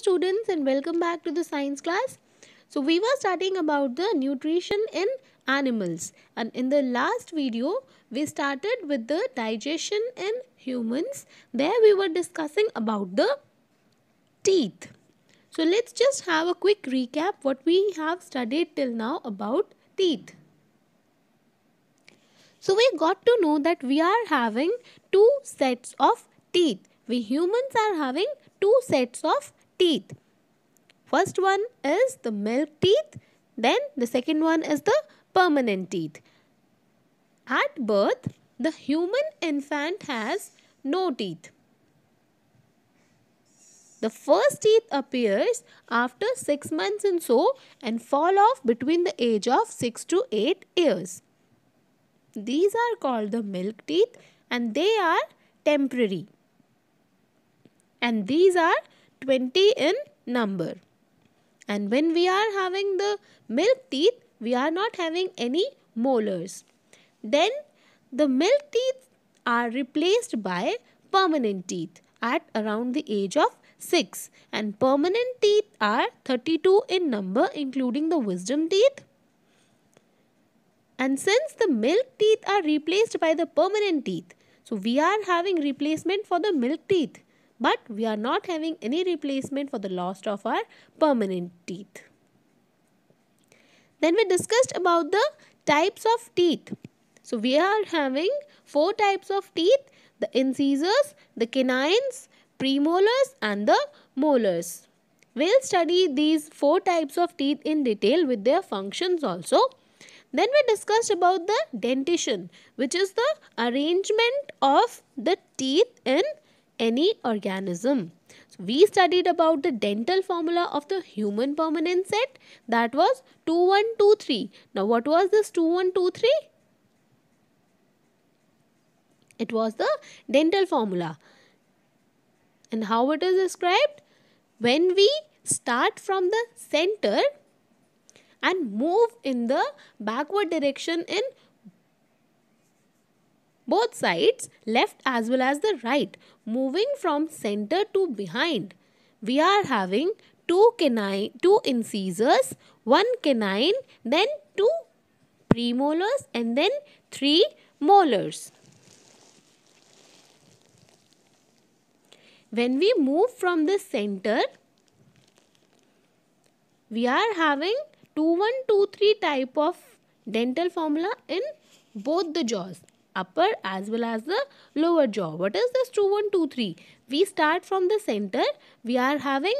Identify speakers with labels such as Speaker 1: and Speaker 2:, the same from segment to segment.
Speaker 1: students and welcome back to the science class. So we were starting about the nutrition in animals and in the last video we started with the digestion in humans. There we were discussing about the teeth. So let's just have a quick recap what we have studied till now about teeth. So we got to know that we are having two sets of teeth. We humans are having two sets of teeth. First one is the milk teeth, then the second one is the permanent teeth. At birth, the human infant has no teeth. The first teeth appears after 6 months and so and fall off between the age of 6 to 8 years. These are called the milk teeth and they are temporary. And these are 20 in number. And when we are having the milk teeth, we are not having any molars. Then the milk teeth are replaced by permanent teeth at around the age of 6 and permanent teeth are 32 in number including the wisdom teeth and since the milk teeth are replaced by the permanent teeth so we are having replacement for the milk teeth but we are not having any replacement for the loss of our permanent teeth. Then we discussed about the types of teeth. So we are having four types of teeth, the incisors, the canines, premolars and the molars. We'll study these four types of teeth in detail with their functions also. Then we discussed about the dentition, which is the arrangement of the teeth in any organism. So we studied about the dental formula of the human permanent set that was 2123. Now what was this 2123? It was the dental formula. And how it is described? When we start from the center and move in the backward direction in both sides, left as well as the right, moving from center to behind. We are having two canine, two incisors, one canine, then two premolars and then three molars. When we move from the center, we are having 2, 1, 2, 3 type of dental formula in both the jaws upper as well as the lower jaw. What is this 2, 1, 2, 3? We start from the center. We are having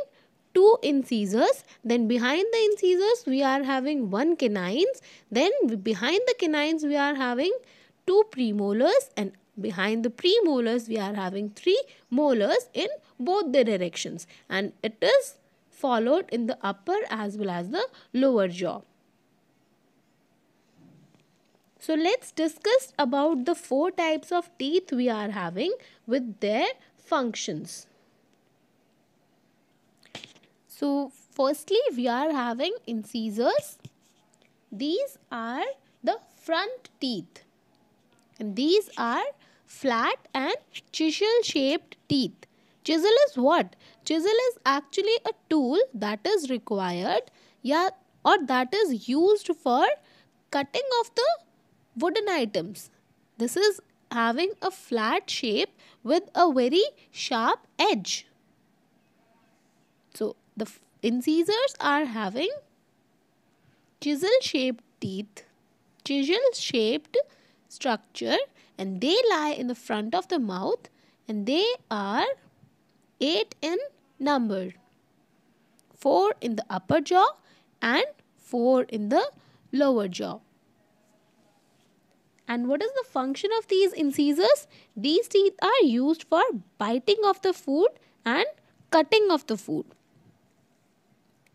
Speaker 1: two incisors. Then behind the incisors, we are having one canines. Then behind the canines, we are having two premolars. And behind the premolars, we are having three molars in both the directions. And it is followed in the upper as well as the lower jaw. So let's discuss about the four types of teeth we are having with their functions. So firstly we are having incisors. These are the front teeth. And these are flat and chisel shaped teeth. Chisel is what? Chisel is actually a tool that is required yeah, or that is used for cutting of the wooden items. This is having a flat shape with a very sharp edge. So the incisors are having chisel shaped teeth, chisel shaped structure and they lie in the front of the mouth and they are 8 in number. 4 in the upper jaw and 4 in the lower jaw. And what is the function of these incisors? These teeth are used for biting of the food and cutting of the food.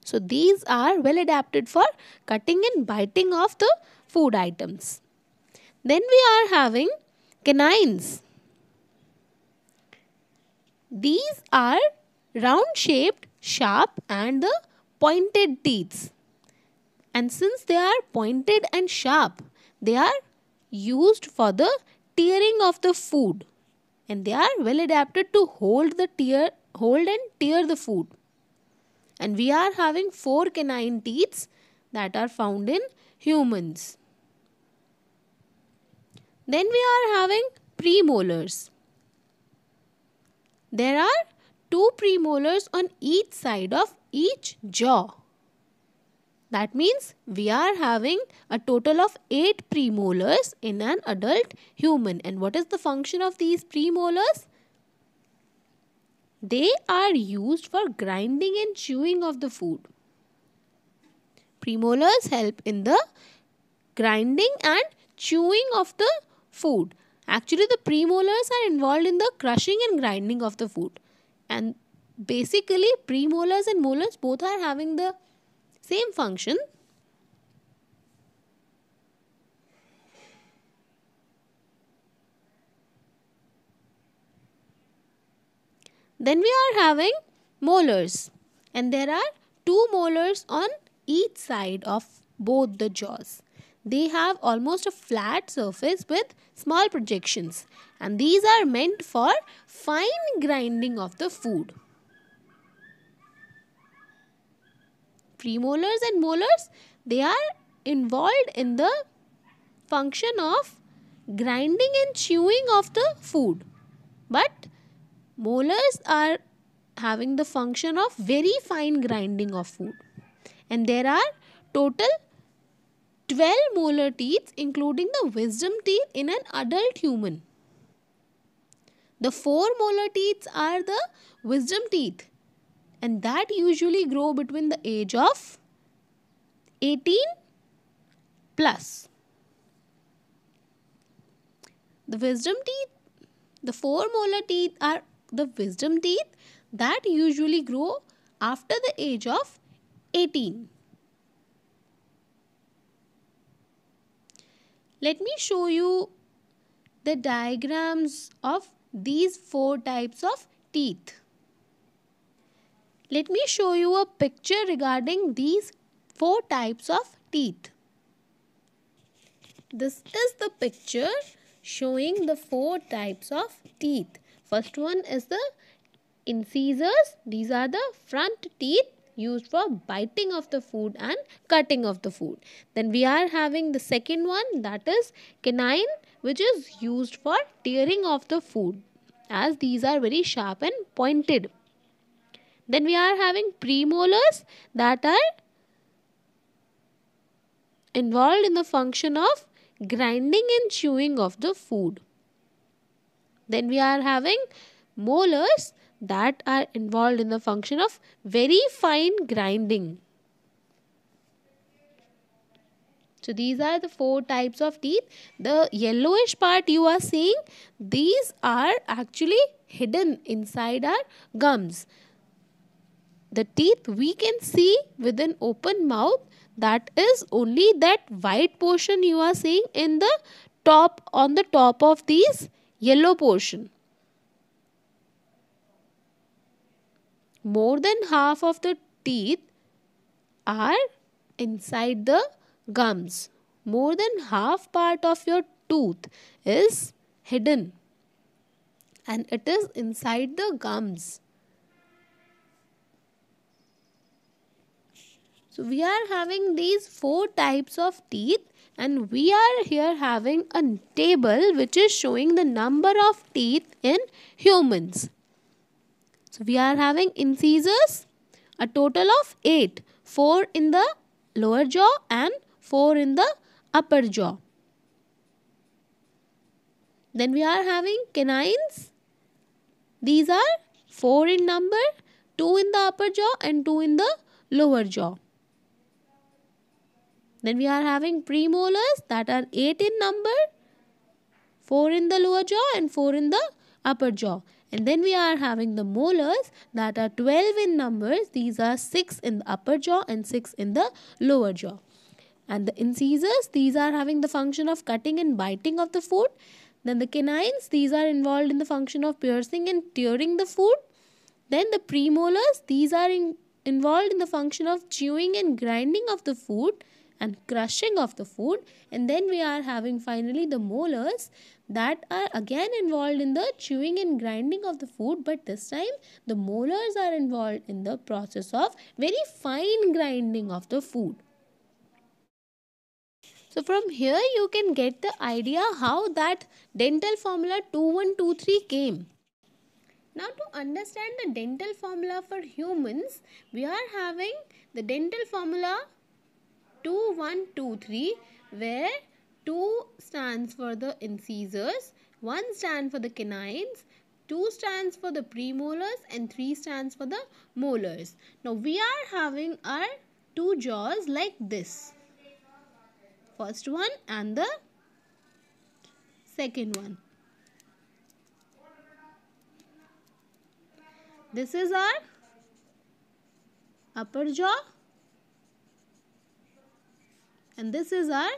Speaker 1: So these are well adapted for cutting and biting of the food items. Then we are having canines. These are round shaped, sharp and the pointed teeth. And since they are pointed and sharp, they are used for the tearing of the food and they are well adapted to hold the tear hold and tear the food and we are having four canine teeth that are found in humans then we are having premolars there are two premolars on each side of each jaw that means we are having a total of 8 premolars in an adult human. And what is the function of these premolars? They are used for grinding and chewing of the food. Premolars help in the grinding and chewing of the food. Actually, the premolars are involved in the crushing and grinding of the food. And basically, premolars and molars both are having the same function. Then we are having molars and there are two molars on each side of both the jaws. They have almost a flat surface with small projections and these are meant for fine grinding of the food. premolars and molars, they are involved in the function of grinding and chewing of the food. But molars are having the function of very fine grinding of food. And there are total 12 molar teeth including the wisdom teeth in an adult human. The four molar teeth are the wisdom teeth and that usually grow between the age of 18 plus. The wisdom teeth, the four molar teeth are the wisdom teeth that usually grow after the age of 18. Let me show you the diagrams of these four types of teeth. Let me show you a picture regarding these four types of teeth. This is the picture showing the four types of teeth. First one is the incisors. These are the front teeth used for biting of the food and cutting of the food. Then we are having the second one that is canine which is used for tearing of the food as these are very sharp and pointed. Then we are having premolars that are involved in the function of grinding and chewing of the food. Then we are having molars that are involved in the function of very fine grinding. So these are the four types of teeth. The yellowish part you are seeing, these are actually hidden inside our gums the teeth we can see with an open mouth that is only that white portion you are seeing in the top on the top of these yellow portion. More than half of the teeth are inside the gums. More than half part of your tooth is hidden and it is inside the gums. So we are having these four types of teeth and we are here having a table which is showing the number of teeth in humans. So we are having incisors, a total of 8, 4 in the lower jaw and 4 in the upper jaw. Then we are having canines. These are 4 in number, 2 in the upper jaw and 2 in the lower jaw. Then we are having premolars that are 8 in number, 4 in the lower jaw and 4 in the upper jaw. And then we are having the molars that are 12 in numbers. These are 6 in the upper jaw and 6 in the lower jaw. And the incisors, these are having the function of cutting and biting of the food. Then the canines, these are involved in the function of piercing and tearing the food. Then the premolars, these are in, involved in the function of chewing and grinding of the food and crushing of the food and then we are having finally the molars that are again involved in the chewing and grinding of the food but this time the molars are involved in the process of very fine grinding of the food. So from here you can get the idea how that dental formula 2123 came. Now to understand the dental formula for humans, we are having the dental formula 2123 where 2 stands for the incisors, 1 stands for the canines, 2 stands for the premolars and 3 stands for the molars. Now we are having our two jaws like this. First one and the second one. This is our upper jaw and this is our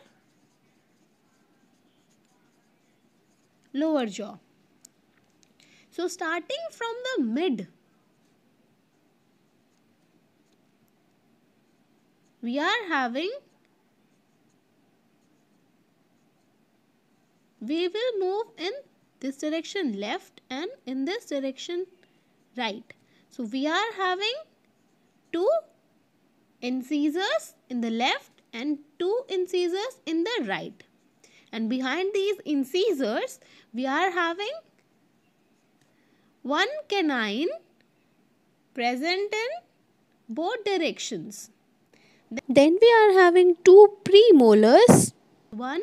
Speaker 1: lower jaw. So starting from the mid, we are having, we will move in this direction left and in this direction right. So we are having two incisors in the left and two incisors in the right. And behind these incisors, we are having one canine present in both directions. Then we are having two premolars, one,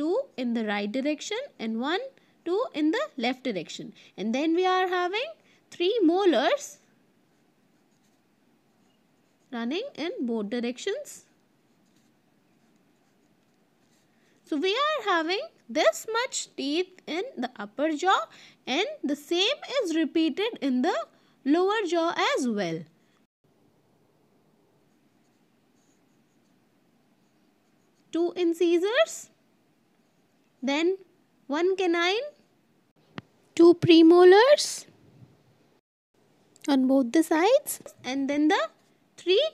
Speaker 1: two in the right direction and one, two in the left direction. And then we are having three molars running in both directions. So we are having this much teeth in the upper jaw and the same is repeated in the lower jaw as well. Two incisors, then one canine, two premolars on both the sides and then the three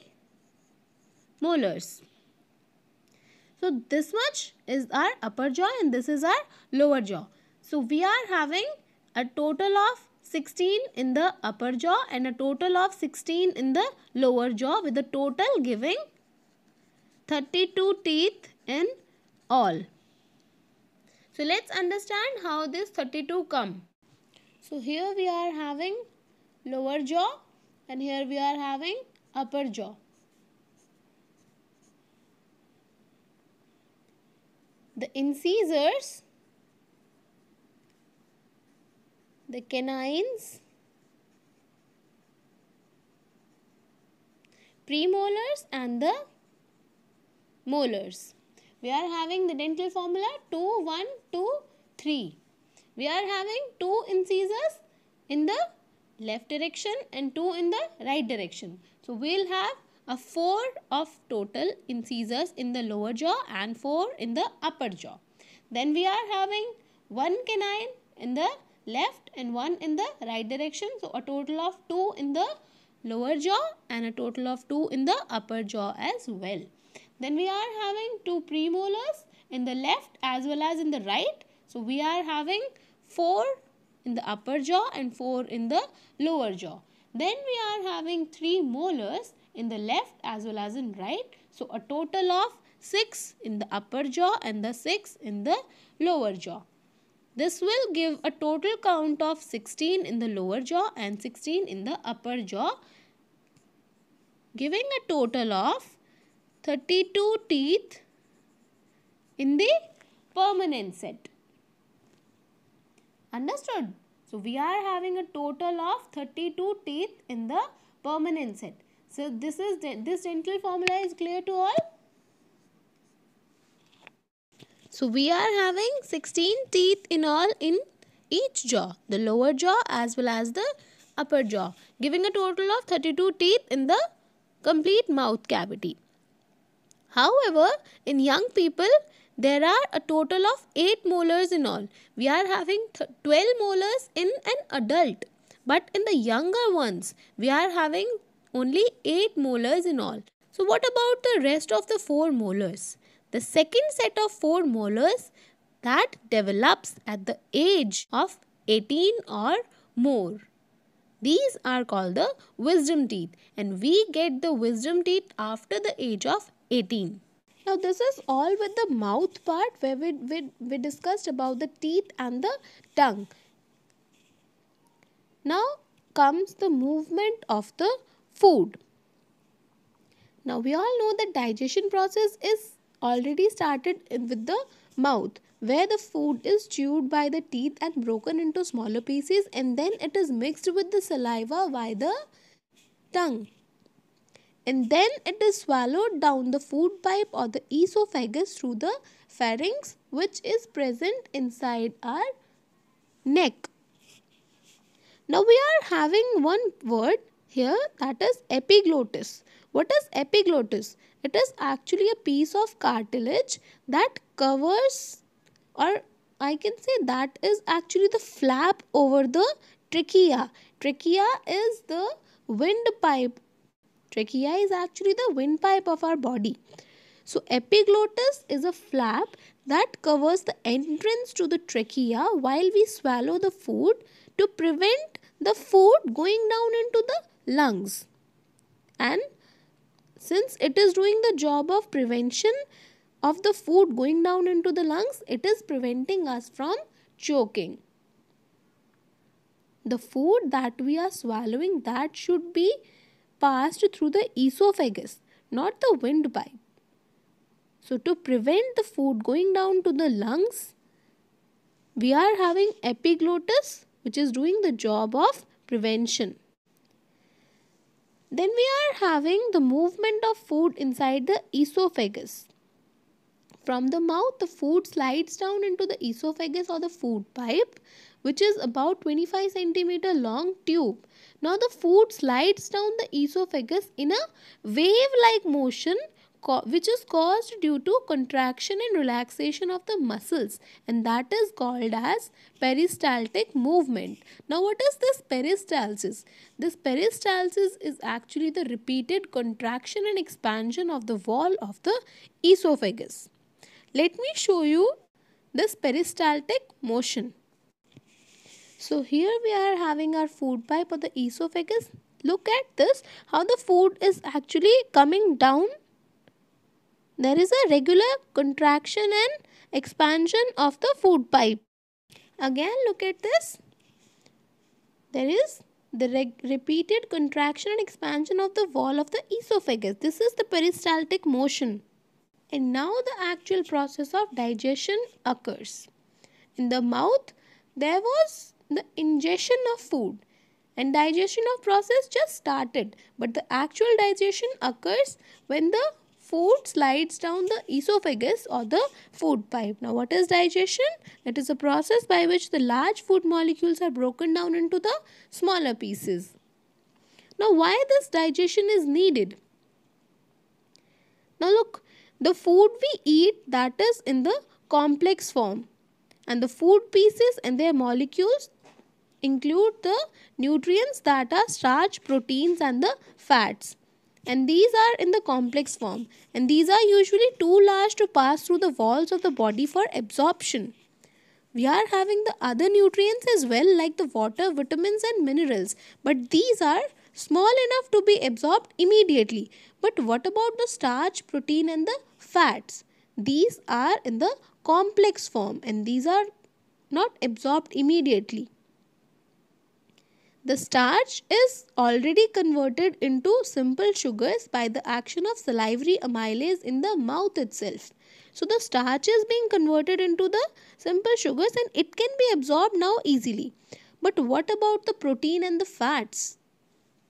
Speaker 1: molars. So this much is our upper jaw and this is our lower jaw. So we are having a total of 16 in the upper jaw and a total of 16 in the lower jaw with a total giving 32 teeth in all. So let's understand how this 32 come. So here we are having lower jaw and here we are having upper jaw. The incisors, the canines, premolars and the molars. We are having the dental formula 2, 1, 2, 3. We are having 2 incisors in the left direction and 2 in the right direction. So, we will have a 4 of total incisors in the lower jaw and 4 in the upper jaw. Then we are having 1 canine in the left and 1 in the right direction. So a total of 2 in the lower jaw and a total of 2 in the upper jaw as well. Then we are having 2 premolars in the left as well as in the right. So we are having 4 in the upper jaw and 4 in the lower jaw. Then we are having 3 molars in the left as well as in right. So a total of 6 in the upper jaw and the 6 in the lower jaw. This will give a total count of 16 in the lower jaw and 16 in the upper jaw giving a total of 32 teeth in the permanent set. Understood? So, we are having a total of 32 teeth in the permanent set. So this is this dental formula is clear to all. So we are having 16 teeth in all in each jaw, the lower jaw as well as the upper jaw, giving a total of 32 teeth in the complete mouth cavity. However, in young people, there are a total of 8 molars in all. We are having 12 molars in an adult. But in the younger ones, we are having only 8 molars in all. So what about the rest of the 4 molars? The second set of 4 molars that develops at the age of 18 or more. These are called the wisdom teeth and we get the wisdom teeth after the age of 18. Now this is all with the mouth part where we, we, we discussed about the teeth and the tongue. Now comes the movement of the food. Now we all know that digestion process is already started with the mouth where the food is chewed by the teeth and broken into smaller pieces and then it is mixed with the saliva by the tongue. And then it is swallowed down the food pipe or the esophagus through the pharynx which is present inside our neck. Now we are having one word here that is epiglottis. What is epiglottis? It is actually a piece of cartilage that covers or I can say that is actually the flap over the trachea. Trachea is the windpipe. Trachea is actually the windpipe of our body. So epiglottis is a flap that covers the entrance to the trachea while we swallow the food to prevent the food going down into the lungs and since it is doing the job of prevention of the food going down into the lungs it is preventing us from choking the food that we are swallowing that should be passed through the esophagus not the windpipe so to prevent the food going down to the lungs we are having epiglottis which is doing the job of prevention then we are having the movement of food inside the esophagus. From the mouth, the food slides down into the esophagus or the food pipe, which is about 25 centimeter long tube. Now the food slides down the esophagus in a wave-like motion which is caused due to contraction and relaxation of the muscles and that is called as peristaltic movement. Now what is this peristalsis? This peristalsis is actually the repeated contraction and expansion of the wall of the esophagus. Let me show you this peristaltic motion. So here we are having our food pipe or the esophagus. Look at this, how the food is actually coming down there is a regular contraction and expansion of the food pipe. Again look at this. There is the repeated contraction and expansion of the wall of the esophagus. This is the peristaltic motion. And now the actual process of digestion occurs. In the mouth, there was the ingestion of food and digestion of process just started. But the actual digestion occurs when the food slides down the esophagus or the food pipe. Now what is digestion? It is a process by which the large food molecules are broken down into the smaller pieces. Now why this digestion is needed? Now look, the food we eat that is in the complex form and the food pieces and their molecules include the nutrients that are starch, proteins and the fats and these are in the complex form and these are usually too large to pass through the walls of the body for absorption. We are having the other nutrients as well like the water, vitamins and minerals but these are small enough to be absorbed immediately. But what about the starch, protein and the fats? These are in the complex form and these are not absorbed immediately. The starch is already converted into simple sugars by the action of salivary amylase in the mouth itself. So the starch is being converted into the simple sugars and it can be absorbed now easily. But what about the protein and the fats?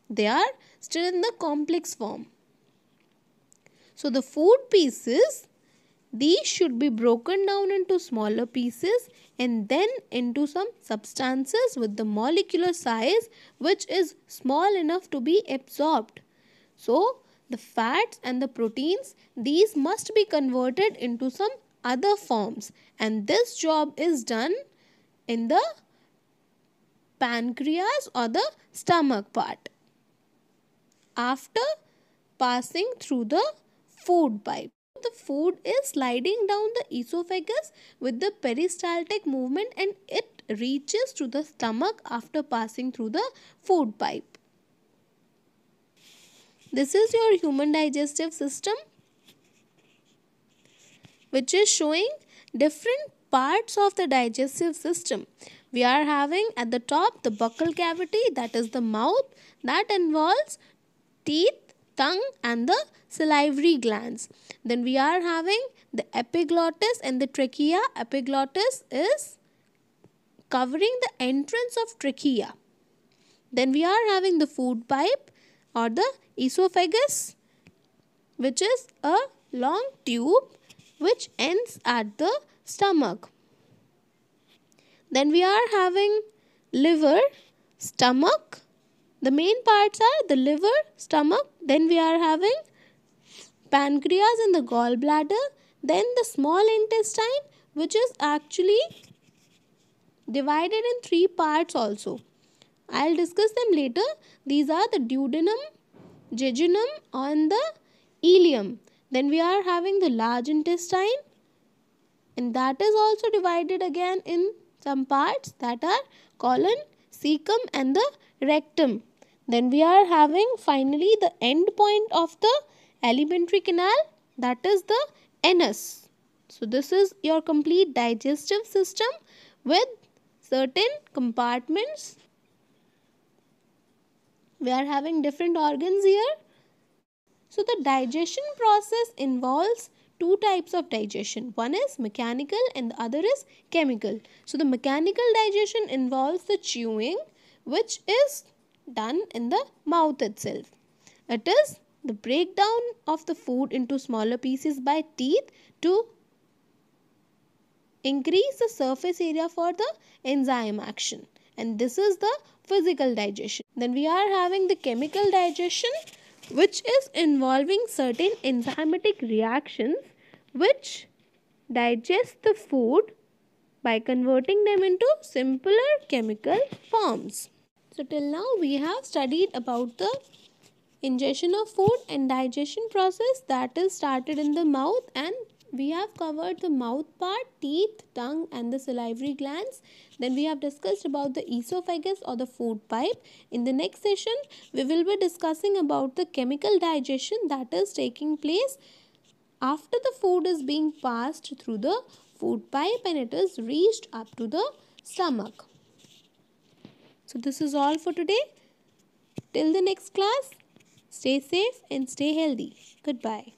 Speaker 1: They are still in the complex form. So the food pieces these should be broken down into smaller pieces and then into some substances with the molecular size which is small enough to be absorbed. So, the fats and the proteins, these must be converted into some other forms and this job is done in the pancreas or the stomach part after passing through the food pipe the food is sliding down the esophagus with the peristaltic movement and it reaches to the stomach after passing through the food pipe. This is your human digestive system which is showing different parts of the digestive system. We are having at the top the buccal cavity that is the mouth that involves teeth, tongue and the salivary glands. Then we are having the epiglottis and the trachea. Epiglottis is covering the entrance of trachea. Then we are having the food pipe or the esophagus which is a long tube which ends at the stomach. Then we are having liver, stomach. The main parts are the liver, stomach. Then we are having pancreas and the gallbladder, then the small intestine which is actually divided in three parts also. I'll discuss them later. These are the duodenum, jejunum and the ileum. Then we are having the large intestine and that is also divided again in some parts that are colon, cecum and the rectum. Then we are having finally the end point of the alimentary canal that is the anus. So this is your complete digestive system with certain compartments. We are having different organs here. So the digestion process involves two types of digestion. One is mechanical and the other is chemical. So the mechanical digestion involves the chewing which is done in the mouth itself. It is the breakdown of the food into smaller pieces by teeth to increase the surface area for the enzyme action and this is the physical digestion then we are having the chemical digestion which is involving certain enzymatic reactions which digest the food by converting them into simpler chemical forms so till now we have studied about the ingestion of food and digestion process that is started in the mouth and we have covered the mouth part, teeth, tongue and the salivary glands. Then we have discussed about the esophagus or the food pipe. In the next session, we will be discussing about the chemical digestion that is taking place after the food is being passed through the food pipe and it is reached up to the stomach. So this is all for today. Till the next class, Stay safe and stay healthy. Goodbye.